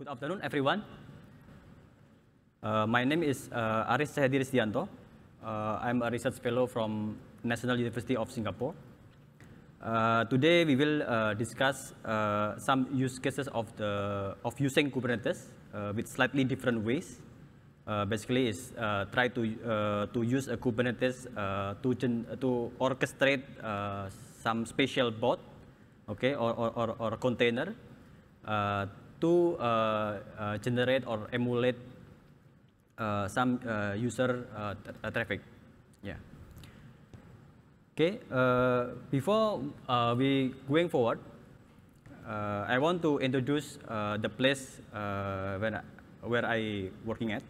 Good afternoon, everyone. Uh, my name is uh, Aris Sehadi Risdianto. Uh, I'm a research fellow from National University of Singapore. Uh, today we will uh, discuss uh, some use cases of, the, of using Kubernetes uh, with slightly different ways. basically, is try to, to use a Kubernetes to, to orchestrate some special bot okay, or, or, or, or container uh, to uh, uh, generate or emulate uh, some uh, user uh, traffic. Yeah. Okay. Uh, before uh, we going forward, uh, I want to introduce uh, the place uh, when where I working at.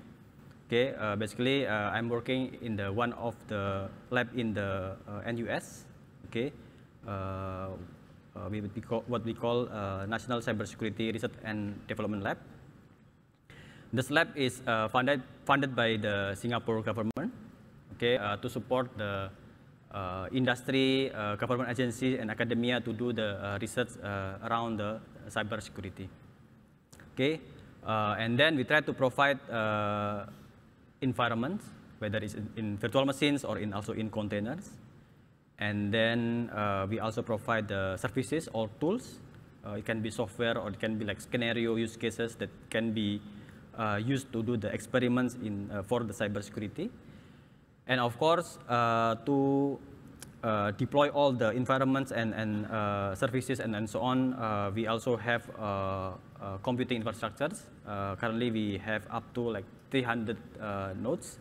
Okay. Uh, basically, uh, I'm working in the one of the lab in the uh, NUS. Okay. Uh, uh, we, call, what we call uh, National Cybersecurity Research and Development Lab. This lab is uh, funded, funded by the Singapore government okay, uh, to support the uh, industry, uh, government agencies, and academia to do the research around the cybersecurity. Okay? and then we try to provide environments, whether it's in, in virtual machines or in also in containers. And then uh, we also provide the services or tools. Uh, it can be software or it can be like scenario use cases that can be uh, used to do the experiments in, uh, for the cybersecurity. And of course, uh, to uh, deploy all the environments and, and services and, and so on, we also have computing infrastructures. currently, we have up to like 300 nodes,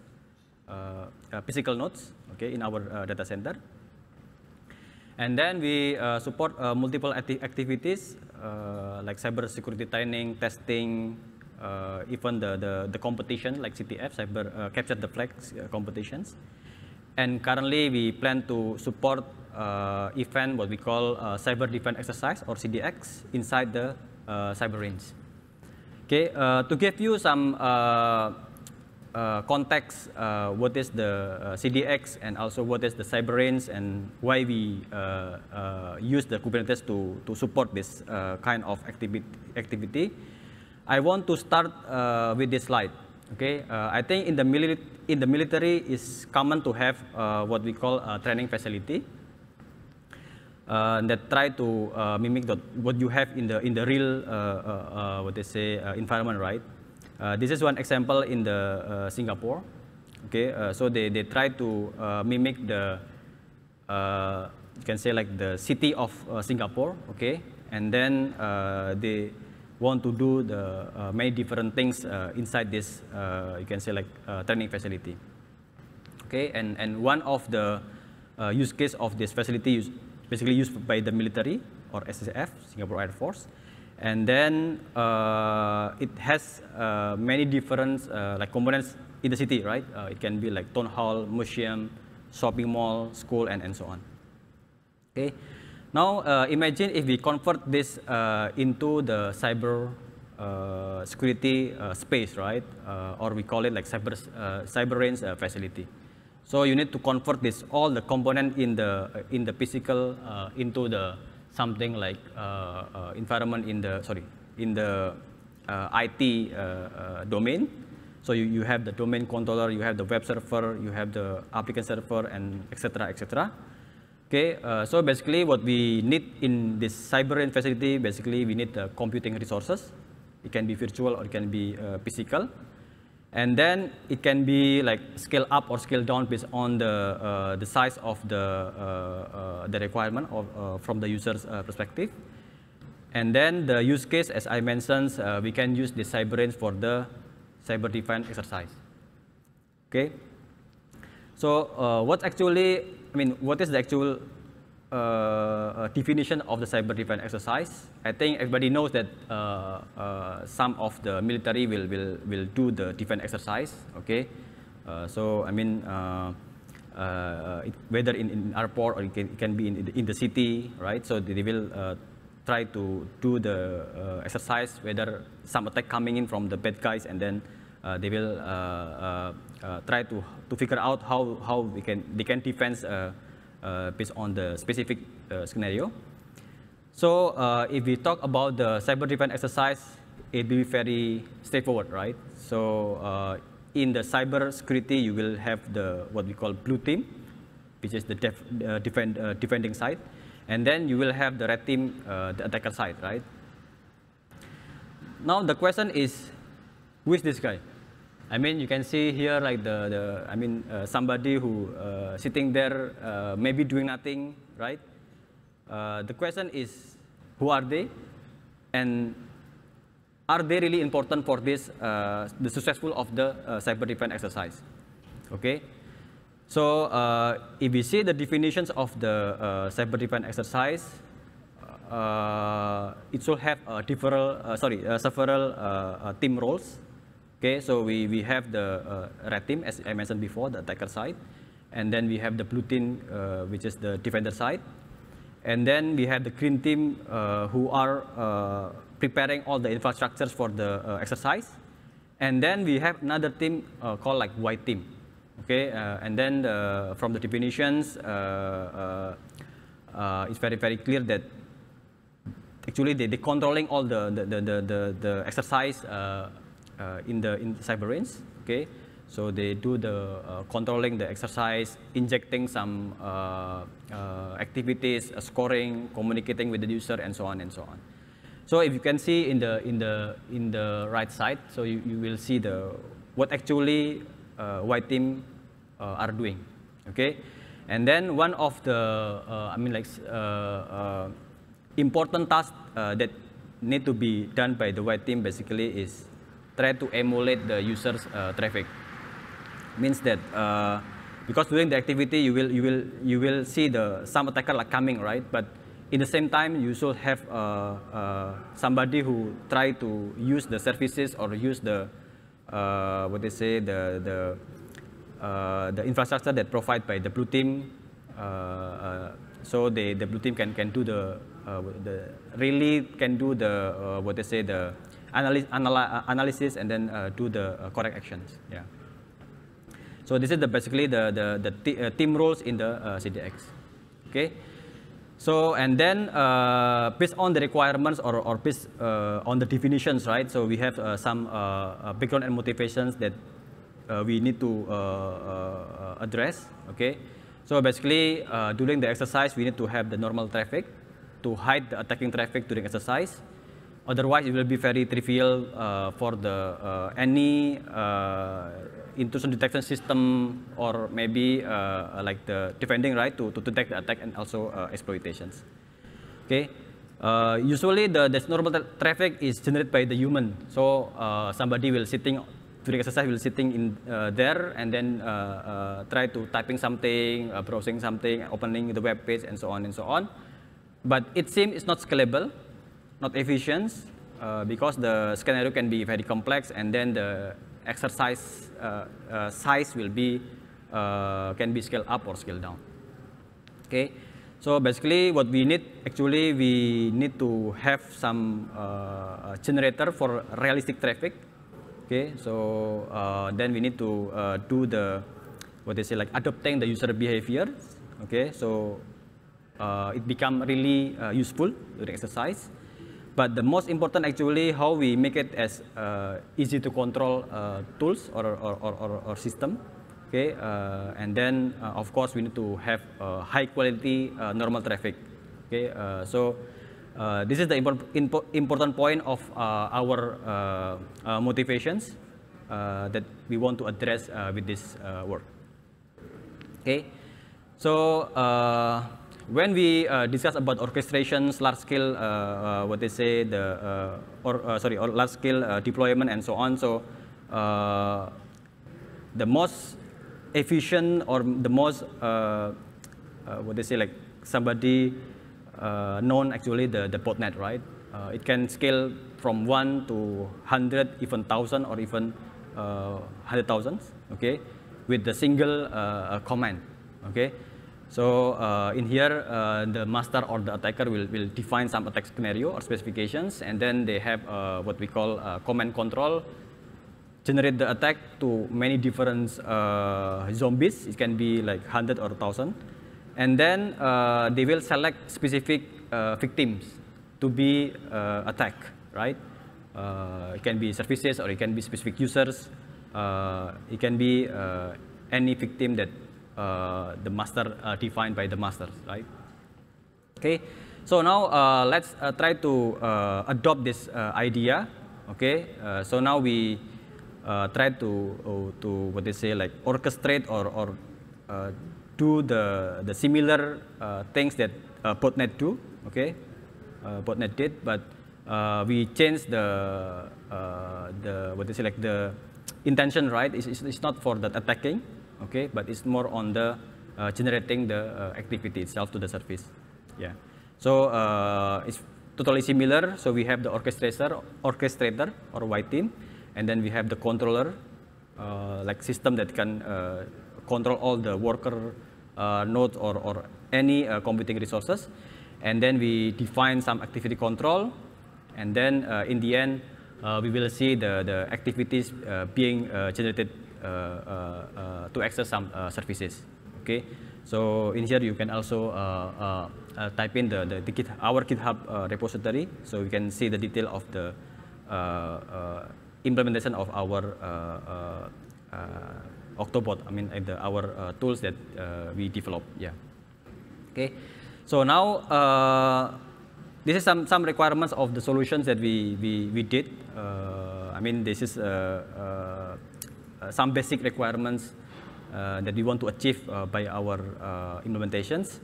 physical nodes, okay, in our data center. And then we uh, support uh, multiple acti activities uh, like cyber security training, testing, uh, even the, the, the, competition like CTF, cyber uh, capture the flag uh, competitions. And currently we plan to support event what we call cyber defense exercise or CDX inside the cyber range. Okay, to give you some uh, context uh, what is the uh, CDX and also what is the range and why we uh, uh, use the Kubernetes to, to support this kind of activity. I want to start with this slide. Okay, I think in the, in the military is common to have what we call a training facility. Uh, that try to uh, mimic the, what you have in the in the real uh, what they say environment, right? Uh, this is one example in the uh, Singapore. Okay, uh, so they, they try to mimic the, you can say like the city of Singapore, okay? And then they want to do the many different things inside this, you can say like training facility. Okay, and, and one of the use case of this facility is basically used by the military or SSF, Singapore Air Force, and then uh, it has uh, many different uh, like components in the city, right? Uh, it can be like town hall, museum, shopping mall, school, and, and so on. Okay. Now uh, imagine if we convert this uh, into the cyber security space, right? or we call it like cyber cyber range facility. So you need to convert this all the component in the in the physical into the something like uh, uh, environment in the, sorry, in the uh, IT domain. So you, you have the domain controller, you have the web server, you have the applicant server, and etc. etc. Okay, uh, so basically what we need in this CyberRAIN facility, basically we need uh, computing resources. It can be virtual or it can be uh, physical. And then it can be like scale up or scale down based on the, uh, the size of the, uh, uh, the requirement of, uh, from the user's uh, perspective. And then the use case, as I mentioned, uh, we can use the Cyberrange for the cyber-defined exercise. Okay. So what's actually, I mean, what is the actual uh, uh, definition of the cyber defense exercise. I think everybody knows that uh, uh, some of the military will, will, will do the defense exercise, okay? Uh, so, I mean, uh, it, whether in, in airport or it can, it can be in, in the city, right? So they will try to do the exercise, whether some attack coming in from the bad guys and then they will try to, to figure out how, how we can, they can defense uh, based on the specific uh, scenario. So uh, if we talk about the cyber-driven exercise, it will be very straightforward, right? So in the cyber security, you will have the what we call blue team, which is the def, uh, defend, uh, defending side, and then you will have the red team, uh, the attacker side, right? Now the question is, who is this guy? I mean, you can see here like the, the I mean, uh, somebody who uh, sitting there uh, maybe doing nothing, right? Uh, the question is, who are they? And are they really important for this, uh, the successful of the uh, cyber defense exercise? Okay. So if we see the definitions of the cyber defense exercise, it should have different, sorry, several team roles Okay, so we, we have the uh, red team, as I mentioned before, the attacker side. And then we have the blue team, uh, which is the defender side. And then we have the green team uh, who are uh, preparing all the infrastructures for the uh, exercise. And then we have another team uh, called like white team. Okay, and then from the definitions, it's very, very clear that actually they, they're controlling all the, the, the, the, the exercise uh, in the in range, Okay, so they do the uh, controlling the exercise, injecting some uh, uh, activities, uh, scoring, communicating with the user, and so on and so on. So if you can see in the in the in the right side, so you, you will see the what actually white uh, team are doing, okay. And then one of the I mean like important tasks that need to be done by the white team basically is try to emulate the user's uh, traffic. Means that uh, because during the activity you will you will you will see the some attacker like coming right, but in the same time you should have uh, uh, somebody who try to use the services or use the uh, what they say the the the infrastructure that provided by the blue team. so the the blue team can can do the uh, the, really can do the uh, what they say the analy analy uh, analysis and then uh, do the uh, correct actions. Yeah. So this is the basically the the, the uh, team roles in the CDX. Okay. So and then based on the requirements or or based on the definitions, right? So we have some background and motivations that we need to address. Okay. So basically, during the exercise, we need to have the normal traffic to hide the attacking traffic during exercise. Otherwise, it will be very trivial uh, for the uh, any uh, intrusion detection system or maybe uh, like the defending right to, to detect the attack and also uh, exploitations. Okay. Uh, usually, the, normal tra traffic is generated by the human. So somebody will sitting during exercise will sitting in there and then try to typing something, browsing something, opening the web page, and so on and so on. But it seems it's not scalable not efficient uh, because the scenario can be very complex and then the exercise uh, uh, size will be uh, can be scaled up or scaled down. Okay, so basically what we need actually we need to have some uh, generator for realistic traffic. Okay, so uh, then we need to do the what they say like adopting the user behavior. Okay, so it become really useful during exercise. But the most important actually how we make it as uh, easy to control uh, tools or, or, or, or, system. Okay, uh, and then uh, of course we need to have uh, high quality uh, normal traffic. Okay, so this is the impor impo important point of our motivations that we want to address with this work. Okay, so when we uh, discuss about orchestrations, large scale, uh, uh, what they say, the uh, or uh, sorry, or large scale uh, deployment and so on. So the most efficient or the most what they say, like somebody known actually the the botnet, right? it can scale from one to hundred, even thousand, or even hundred thousands. Okay, with the single command. Okay. So uh, in here, uh, the master or the attacker will, will define some attack scenario or specifications, and then they have uh, what we call uh, command control, generate the attack to many different uh, zombies. It can be like 100 or 1,000. And then uh, they will select specific victims to be attacked, right? it can be services or it can be specific users. it can be any victim that uh, the master uh, defined by the master, right? Okay, so now uh, let's try to adopt this idea. Okay, so now we try to oh, to what they say like orchestrate or or do the the similar things that botnet do. Okay, botnet did, but uh, we change the uh, the what they say like the intention right it's, it's, it's not for that attacking okay? But it's more on the uh, generating the uh, activity itself to the surface, yeah. So uh, it's totally similar. So we have the orchestrator, orchestrator or white team, and then we have the controller, uh, like system that can control all the worker nodes or, or any computing resources. And then we define some activity control, and then in the end, uh, we will see the, the activities uh, being uh, generated uh, uh, uh, to access some services. Okay, so in here you can also type in the, the, the Git, our GitHub repository, so you can see the detail of the implementation of our Octobot, I mean the, our uh, tools that uh, we develop. Yeah. Okay. So now uh, this is some some requirements of the solutions that we we we did. I mean this is uh, some basic requirements uh, that we want to achieve uh, by our implementations.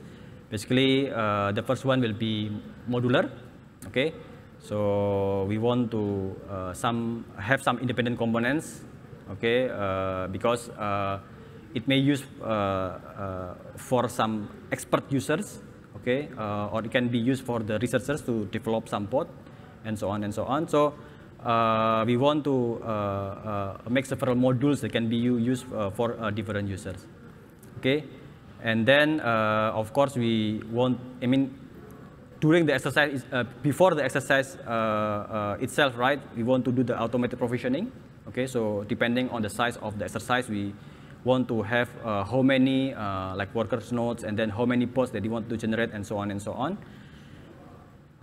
Basically, the first one will be modular. Okay, so we want to some have some independent components. Okay, because it may use for some expert users okay, uh, or it can be used for the researchers to develop some pod and so on and so on. So uh, we want to uh, uh, make several modules that can be used uh, for uh, different users. Okay, and then of course we want. I mean, during the exercise, before the exercise itself, right? We want to do the automated provisioning. Okay, so depending on the size of the exercise, we want to have how many like workers nodes, and then how many pods that you want to generate, and so on and so on.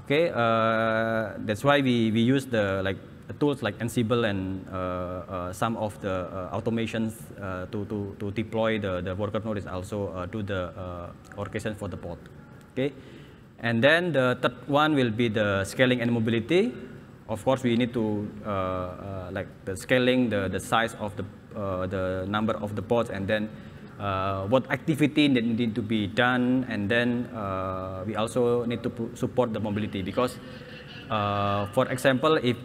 Okay, uh, that's why we, we use the like tools like Ansible and uh, uh, some of the uh, automations uh, to, to, to deploy the, the worker node is also uh, do the orchestration for the pod. Okay, and then the third one will be the scaling and mobility. Of course, we need to like the scaling the, the size of the the number of the pods and then uh, what activity that need to be done, and then uh, we also need to support the mobility because, uh, for example, if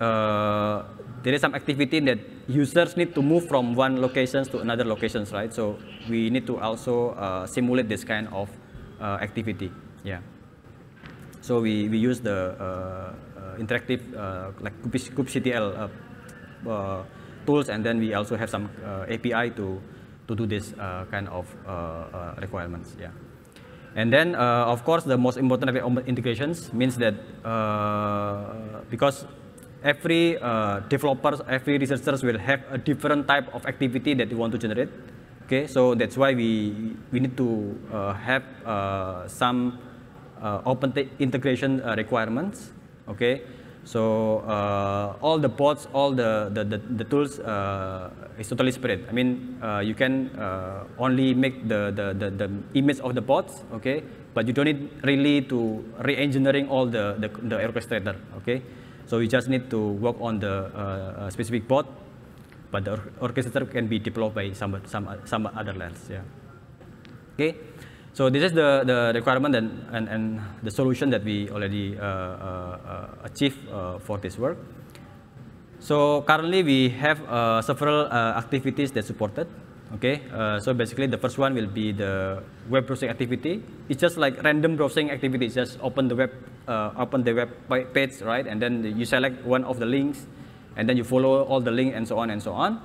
uh, there is some activity that users need to move from one locations to another locations, right? So we need to also uh, simulate this kind of uh, activity. Yeah. So we, we use the interactive like kubectl tools, and then we also have some API to to do this uh, kind of uh, uh requirements. Yeah. And then, uh, of course, the most important um, integrations means that uh, because every developers, every researchers will have a different type of activity that they want to generate. Okay, so that's why we we need to have some open integration requirements. Okay, so uh, all the pods, all the, the, the, the tools uh, is totally spread. I mean, uh, you can uh, only make the, the, the, the, image of the pods, okay? But you don't need really to re-engineering all the, the, the, orchestrator, okay? So you just need to work on the uh, uh, specific pod, but the orchestrator can be deployed by some, some, some other lens, yeah. Okay? So this is the, the requirement and, and, and the solution that we already uh, uh, achieved uh, for this work. So currently we have uh, several uh, activities that supported. Okay, uh, so basically the first one will be the web browsing activity. It's just like random browsing activity. It's just open the web, open the web page, right? And then you select one of the links, and then you follow all the link and so on and so on.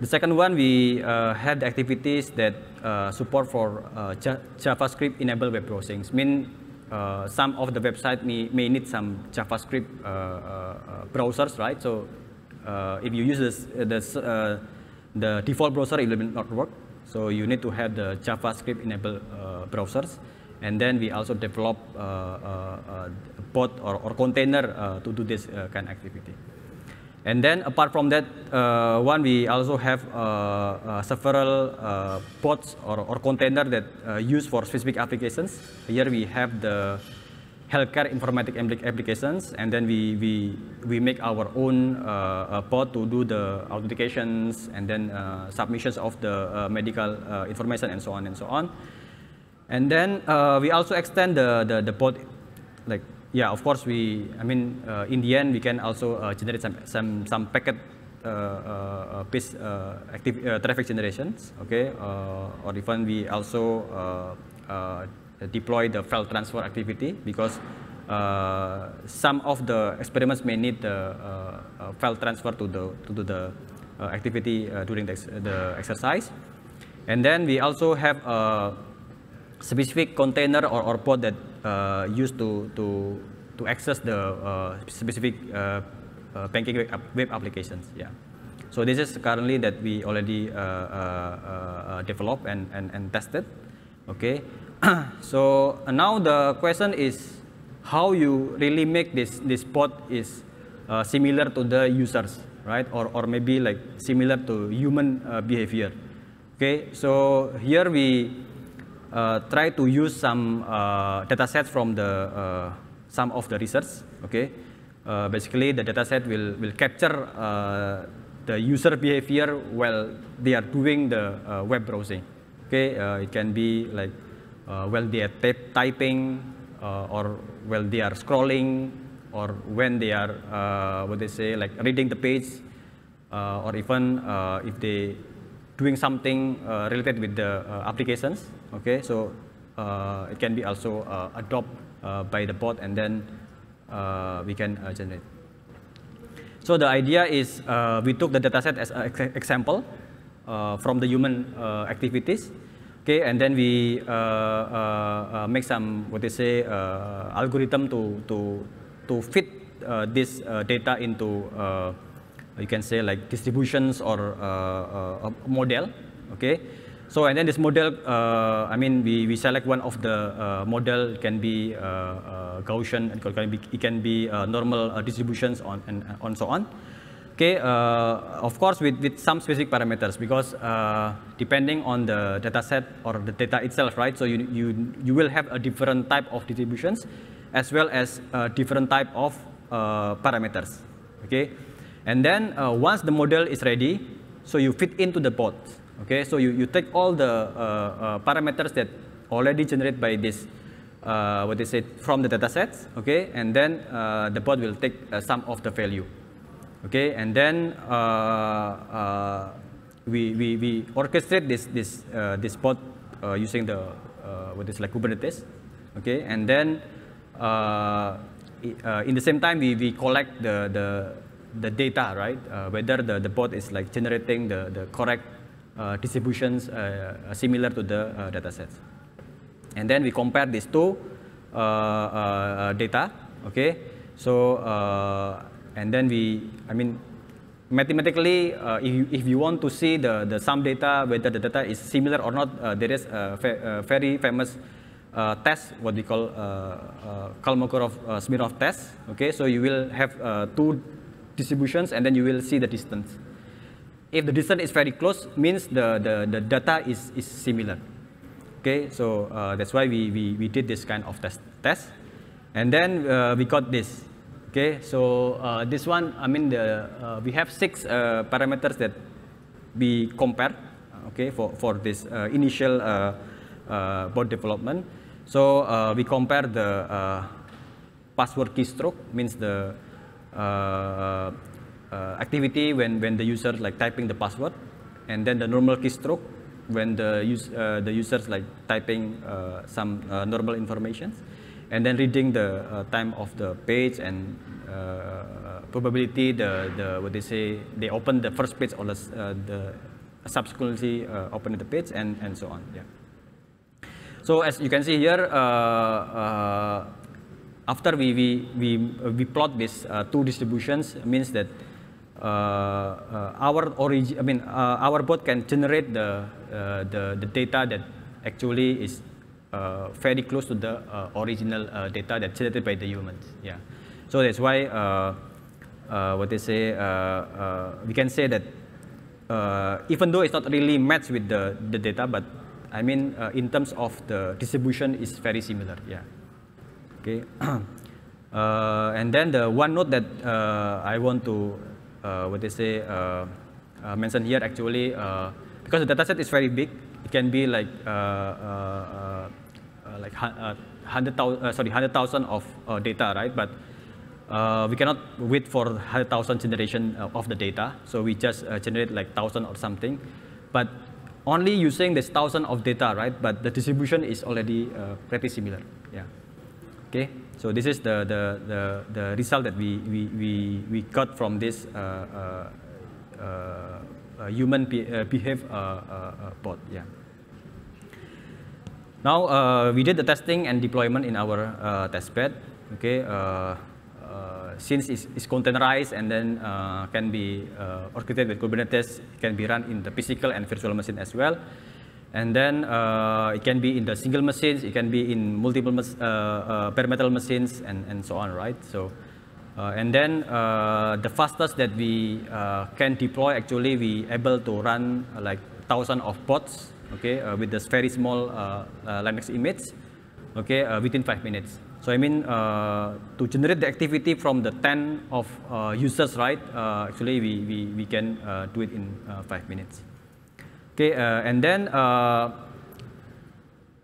The second one, we uh, had activities that uh, support for uh, JavaScript-enabled web browsing. Mean uh, some of the website may, may need some JavaScript uh, uh, uh, browsers, right? So if you use this, this the default browser, it will not work. So you need to have the JavaScript-enabled browsers. And then we also develop bot or, or container to do this kind of activity. And then apart from that uh, one, we also have uh, uh, several uh, pods or, or container that uh, used for specific applications. Here we have the healthcare informatic applications, and then we, we, we make our own uh, pod to do the authentications and then submissions of the medical information and so on and so on. And then we also extend the, the, the pod like yeah, of course, we, I mean, uh, in the end, we can also uh, generate some, some, some packet uh, uh, uh piece uh, active, traffic generations, okay? or even we also deploy the file transfer activity because some of the experiments may need the file transfer to the, to the activity during the, ex the exercise. And then we also have specific container or, or pod that uh, used to, to, to access the uh, specific uh, uh, web applications. Yeah. So this is currently that we already uh, uh, uh, uh developed and, and, and tested. Okay. so uh, now the question is how you really make this, this pod is similar to the users, right? Or, or maybe like similar to human behavior. Okay. So here we uh, try to use some uh, data sets from the uh, some of the research. Okay, basically the data set will will capture the user behavior while they are doing the web browsing. Okay, it can be like while they are typing or while they are scrolling or when they are what they say like reading the page. Uh, or even uh, if they doing something uh, related with the uh, applications. Okay, so uh, it can be also adopted by the bot and then we can generate. So the idea is we took the dataset as an ex example from the human activities okay and then we uh, uh, make some what they say uh, algorithm to to to fit this data into you can say like distributions or uh, uh, a model, okay? So and then this model, uh, I mean, we, we select one of the model, it can be Gaussian, it can be, it can be normal distributions on, and, and so on. Okay, uh, of course with, with some specific parameters because uh, depending on the data set or the data itself, right? So you, you, you will have a different type of distributions as well as different type of uh, parameters, okay? And then uh, once the model is ready, so you fit into the pod. Okay, so you, you take all the uh, uh parameters that already generated by this, uh, what is it, from the data sets, okay, and then uh, the pod will take some of the value. Okay, and then we, we, we orchestrate this, this, this pod using the, what is like Kubernetes, okay, and then uh, in the same time, we, we collect the, the the data, right? Uh, whether the, the bot is like generating the, the correct uh, distributions uh, uh similar to the uh, data sets. And then we compare these two uh, uh, data, okay? So, and then we, I mean, mathematically, if, you, if you want to see the, the sum data, whether the data is similar or not, there is a fa very famous uh, test, what we call uh, uh, Kolmogorov-Smirnov test. Okay, so you will have two distributions, and then you will see the distance. If the distance is very close, means the, the, the data is, is similar. Okay, so uh, that's why we, we, we did this kind of test. test. And then uh, we got this. Okay, so uh, this one, I mean, the, uh, we have six uh, parameters that we compare okay, for, for this uh, initial board development. So we compare the password keystroke, means the uh, uh, activity when, when the user like typing the password, and then the normal keystroke when the, use, uh, the users like typing uh, some normal information, and then reading the time of the page and probability the, the what they say they open the first page or the, the subsequently open the page and, and so on. Yeah. So as you can see here, uh, after we, we, we, uh, we plot these uh, two distributions, means that uh, our origin, I mean, our bot can generate the, the, the data that actually is uh, very close to the uh, original uh, data that's generated by the humans. Yeah. So that's why what they say, we can say that even though it's not really matched with the, the data, but I mean, in terms of the distribution is very similar. Yeah. Okay. uh, and then the one note that uh, I want to, uh, what they say, uh, uh, mention here actually, uh, because the dataset is very big, it can be like like hundred thousand, sorry, hundred thousand of data, right? But we cannot wait for hundred thousand generation of the data, so we just generate like thousand or something. But only using this thousand of data, right? But the distribution is already pretty similar. Okay, so this is the, the, the, the result that we, we, we, we got from this uh, uh, uh, uh human uh, behave bot. Yeah. Now we did the testing and deployment in our uh, testbed. Okay, since it's, it's, containerized and then can be orchestrated with Kubernetes, it can be run in the physical and virtual machine as well. And then uh, it can be in the single machines, it can be in multiple uh, uh, bare metal machines, and, and so on, right? So, uh, and then uh, the fastest that we uh, can deploy, actually, we able to run like thousand of bots, okay, with this very small Linux image, okay, within five minutes. So I mean, to generate the activity from the 10 of users, right, actually, we, we, we can do it in five minutes. Okay, uh, and then uh,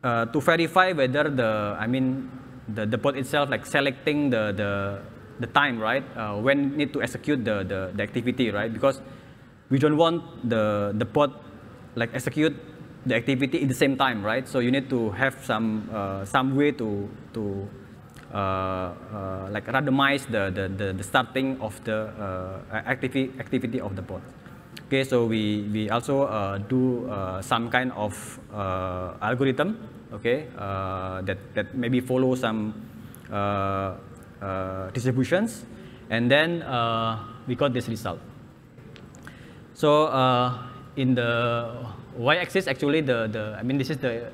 uh, to verify whether the, I mean, the, the pod itself, like selecting the, the, the time, right? Uh, when need to execute the, the, the, activity, right? Because we don't want the, the pod like execute the activity at the same time, right? So you need to have some, uh, some way to, to uh, like randomize the, the, the, the starting of the activity, activity of the pod. Okay, so we, we also uh, do uh, some kind of uh, algorithm, okay, uh, that, that maybe follow some uh, uh, distributions, and then we got this result. So in the y-axis, actually, the, the I mean, this is the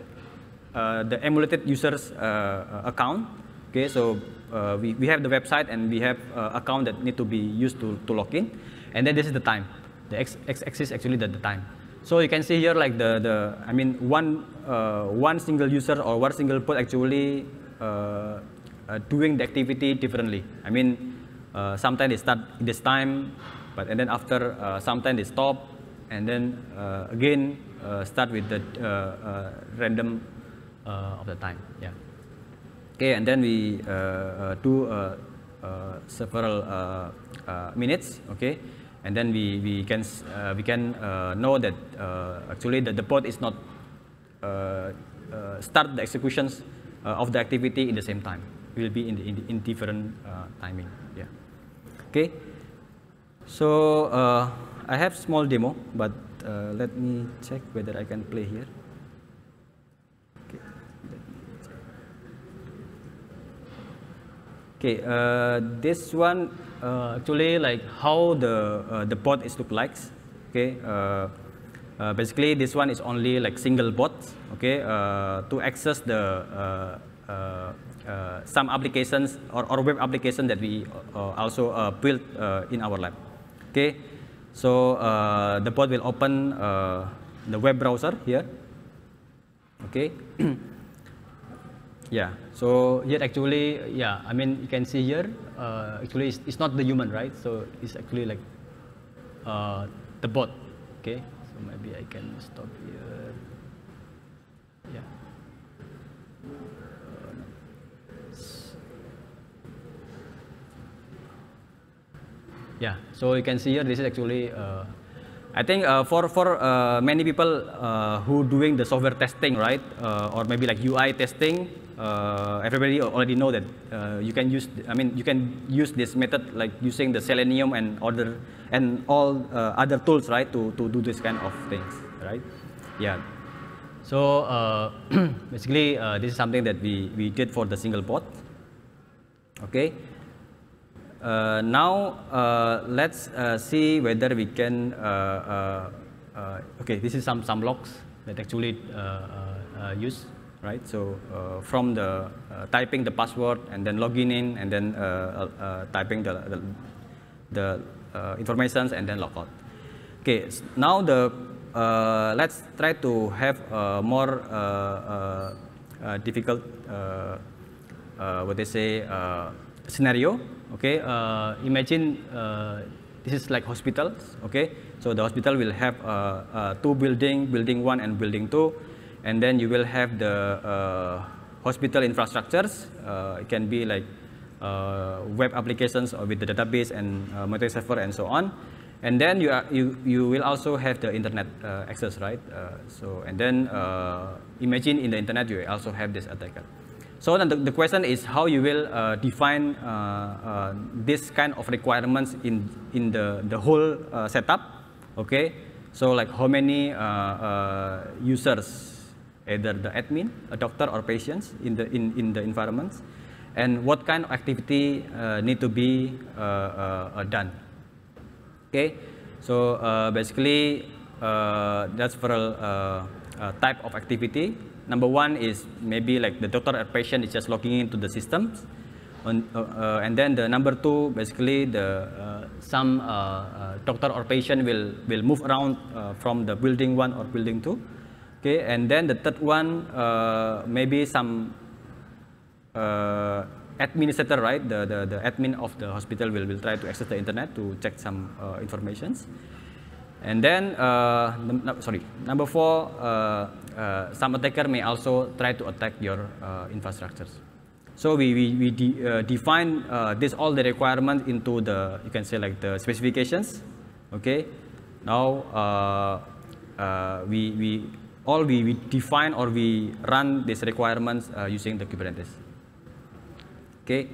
the emulated user's account. Okay, so we, we have the website and we have account that need to be used to, to log in, and then this is the time. The x-axis actually the, the time. So you can see here like the, the I mean, one, uh, one single user or one single pod actually uh, uh, doing the activity differently. I mean, uh, sometimes they start this time, but and then after, uh, sometimes they stop, and then uh, again start with the random of the time. Yeah. Okay, and then we do several minutes. Okay and then we, we can, uh, we can uh, know that uh, actually that the pod is not uh, uh, start the executions of the activity in the same time. It will be in, the, in, the, in, different timing. Yeah. Okay. So I have small demo, but let me check whether I can play here. Okay, uh, this one uh, actually like how the uh, the bot is look like. Okay. Uh, basically, this one is only like single bot. Okay. to access the uh, some applications or, or, web application that we uh, also uh, built in our lab. Okay, so the bot will open the web browser here. Okay, Yeah. So here actually, yeah, I mean, you can see here, uh, actually it's, it's, not the human, right? So it's actually like uh, the bot, okay? So maybe I can stop here. Yeah. Yeah, so you can see here, this is actually, uh, I think uh, for, for uh, many people uh, who doing the software testing, right? or maybe like UI testing, uh, everybody already know that uh, you can use, I mean, you can use this method like using the Selenium and other and all uh, other tools, right, to, to do this kind of things, right? Yeah. So uh, basically, uh, this is something that we, we did for the single bot. Okay. Uh, now let's see whether we can. okay, this is some some logs that actually use right? So uh, from the uh, typing the password and then logging in and then uh, uh typing the, the, the uh, informations and then log out. Okay, so now the uh, let's try to have more difficult what they say scenario. Okay, imagine this is like hospitals. Okay, so the hospital will have two building, building one and building two and then you will have the uh, hospital infrastructures. Uh, it can be like uh, web applications or with the database and uh, server and so on. And then you, are, uh, you, you will also have the internet uh, access, right? Uh, so, and then imagine in the internet you also have this attacker. So then the, the question is how you will define this kind of requirements in, in the, the whole setup, okay? So like how many users either the admin, a doctor or patients in the, in, in the environments, and what kind of activity uh, need to be uh, uh, uh done. Okay, so uh, basically that's for a, type of activity. Number one is maybe like the doctor or patient is just logging into the systems. On, and then the number two, basically the some doctor or patient will will move around from the building one or building two, Okay, and then the third one, uh, maybe some uh, administrator, right? The, the, the admin of the hospital will, will try to access the internet to check some uh, informations. And then, uh, no, sorry, number four, uh, uh, some attacker may also try to attack your uh, infrastructures. So we, we, we de define this all the requirements into the, you can say like the specifications, okay? Now, we, we or we, we define or we run these requirements uh, using the Kubernetes. Okay,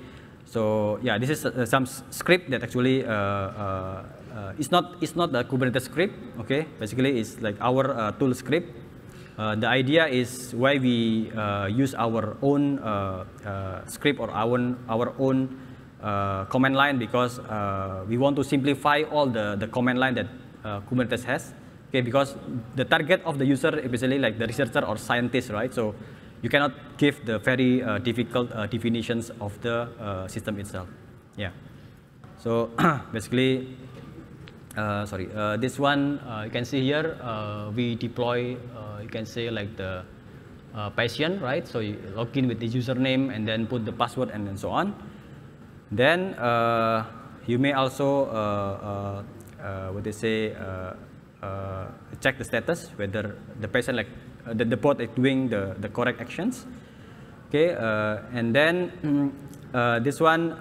so yeah, this is uh, some script that actually uh, uh, uh, it's not it's not the Kubernetes script. Okay, basically it's like our uh, tool script. the idea is why we use our own script or our own, our own command line because we want to simplify all the, the command line that Kubernetes has. Okay, because the target of the user is basically like the researcher or scientist, right? So you cannot give the very uh, difficult uh, definitions of the uh, system itself. Yeah. So basically, uh, sorry, uh, this one uh, you can see here, we deploy, you can say like the patient, right? So you log in with the username and then put the password and then so on. Then you may also, what they say, uh, check the status, whether the patient, like uh, the, the bot is doing the, the correct actions. Okay, uh, and then mm, uh, this one,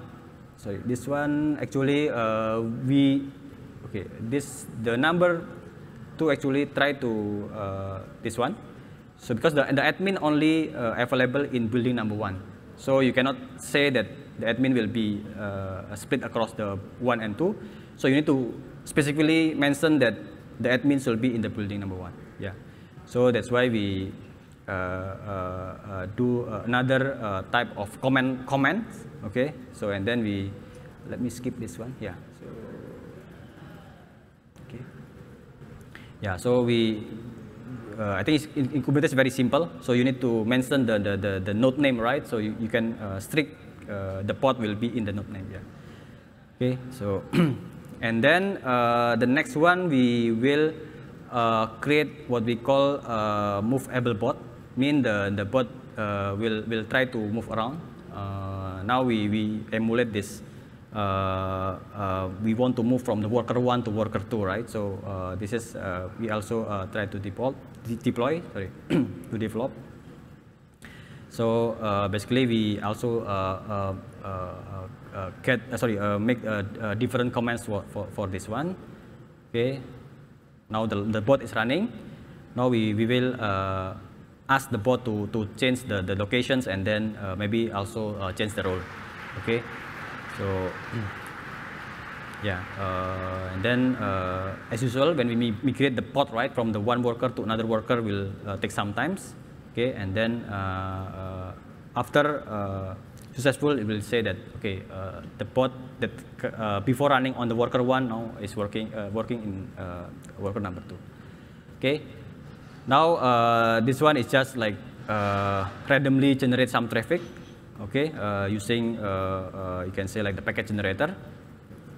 sorry, this one actually uh, we, okay, this, the number to actually try to uh, this one. So because the, the admin only uh, available in building number one. So you cannot say that the admin will be uh, split across the one and two. So you need to specifically mention that the admins will be in the building number one. Yeah. So that's why we uh, uh, uh do another uh, type of comment Comment, Okay. So and then we let me skip this one. Yeah. So okay. Yeah. So we. Uh, I think in, in Kubernetes very simple. So you need to mention the, the, the, the node name, right? So you, you can strict the pod will be in the node name. Yeah. Okay. So And then uh, the next one, we will uh, create what we call a uh, moveable bot. Mean the, the bot uh, will, will try to move around. Uh, now we, we emulate this. Uh, we want to move from the worker 1 to worker 2, right? So this is, we also try to deploy, deploy sorry, to develop. So basically we also uh, get, uh, sorry, uh, make different commands for, for, for this one. Okay, now the, the bot is running. Now we, we will uh, ask the bot to, to change the, the locations and then uh, maybe also uh, change the role. Okay, so yeah, and then as usual, when we migrate the pod right from the one worker to another worker will take some times. Okay, and then after successful, it will say that, okay, uh, the pod that uh, before running on the worker one now is working, uh, working in uh, worker number two. Okay. Now, uh, this one is just like randomly generate some traffic, okay, using, you can say like the packet generator.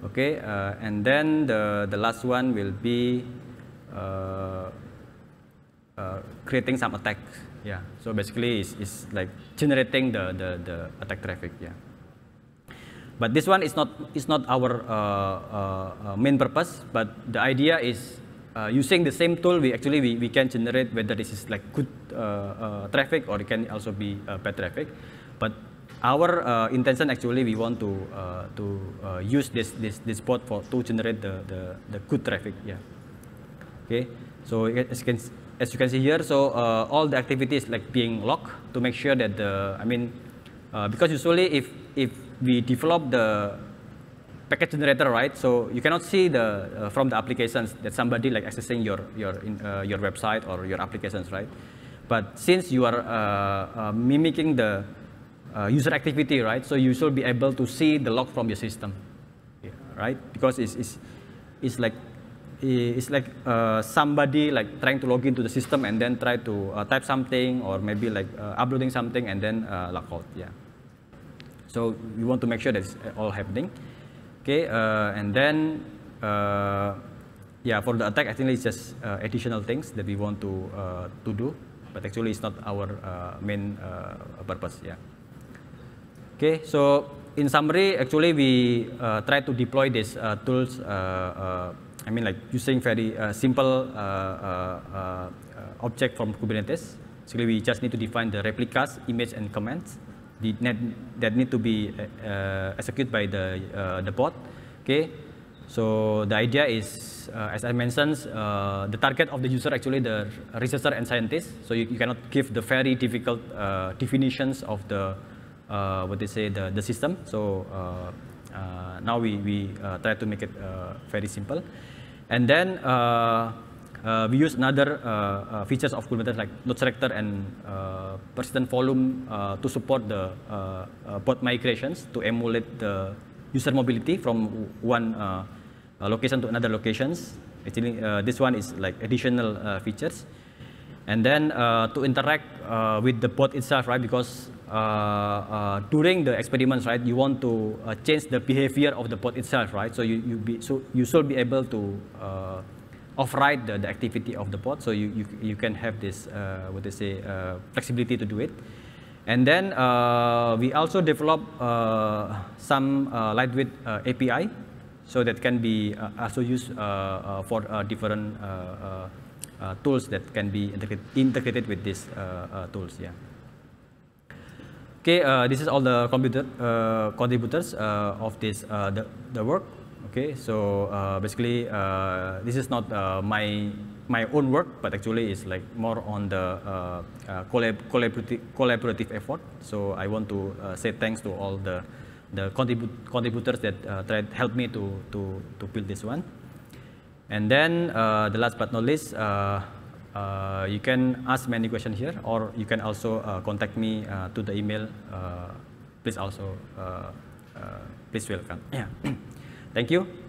Okay, and then the, the last one will be creating some attacks yeah. So basically, it's, it's like generating the, the, the attack traffic. Yeah. But this one is not is not our uh, uh, uh, main purpose. But the idea is uh, using the same tool, we actually we, we can generate whether this is like good uh, uh, traffic or it can also be bad traffic. But our intention actually we want to to use this this this bot for to generate the, the the good traffic. Yeah. Okay. So as you can as you can see here, so uh, all the activities like being locked to make sure that the, I mean, uh, because usually if, if we develop the packet generator, right, so you cannot see the, uh, from the applications that somebody like accessing your, your, in, uh, your website or your applications, right? But since you are uh, uh, mimicking the user activity, right, so you should be able to see the log from your system, yeah. right? Because it's, it's, it's like it's like uh, somebody like trying to log into the system and then try to uh, type something or maybe like uh, uploading something and then uh, log out. Yeah. So we want to make sure that's uh, all happening. Okay, uh, and then uh, yeah, for the attack, I think it's just additional things that we want to to do, but actually it's not our main purpose. Yeah. Okay, so in summary, actually we try to deploy these tools I mean, like using very uh, simple uh, uh, uh, object from Kubernetes. Basically, we just need to define the replicas, image, and commands that need to be uh, executed by the the bot. Okay. So the idea is, uh, as I mentioned, uh, the target of the user actually the researcher and scientist. So you, you cannot give the very difficult uh, definitions of the what they say the, the system. So now we, we try to make it very simple. And then uh, uh, we use another uh, features of Kubernetes like node selector and persistent volume to support the pod migrations to emulate the user mobility from one location to another locations. Actually, this one is like additional features and then uh, to interact uh, with the pod itself, right? Because uh, uh, during the experiments, right, you want to uh, change the behavior of the pod itself, right? So you, you, be, so you should be able to uh, override the, the activity of the pod. So you, you, you can have this, what they say, flexibility to do it. And then we also develop some lightweight API so that can be also used for different uh, tools that can be integrated with these uh, uh, tools. Yeah. Okay, uh, this is all the computer uh, contributors uh, of this uh, the, the work. Okay, so uh, basically uh, this is not my my own work, but actually it's like more on the collab collaborative collaborative effort. So I want to say thanks to all the the contributors that tried help me to to to build this one. And then the last but not least uh, you can ask many questions here, or you can also uh, contact me uh, to the email. Uh, please also, uh, uh, please welcome. Yeah. Thank you.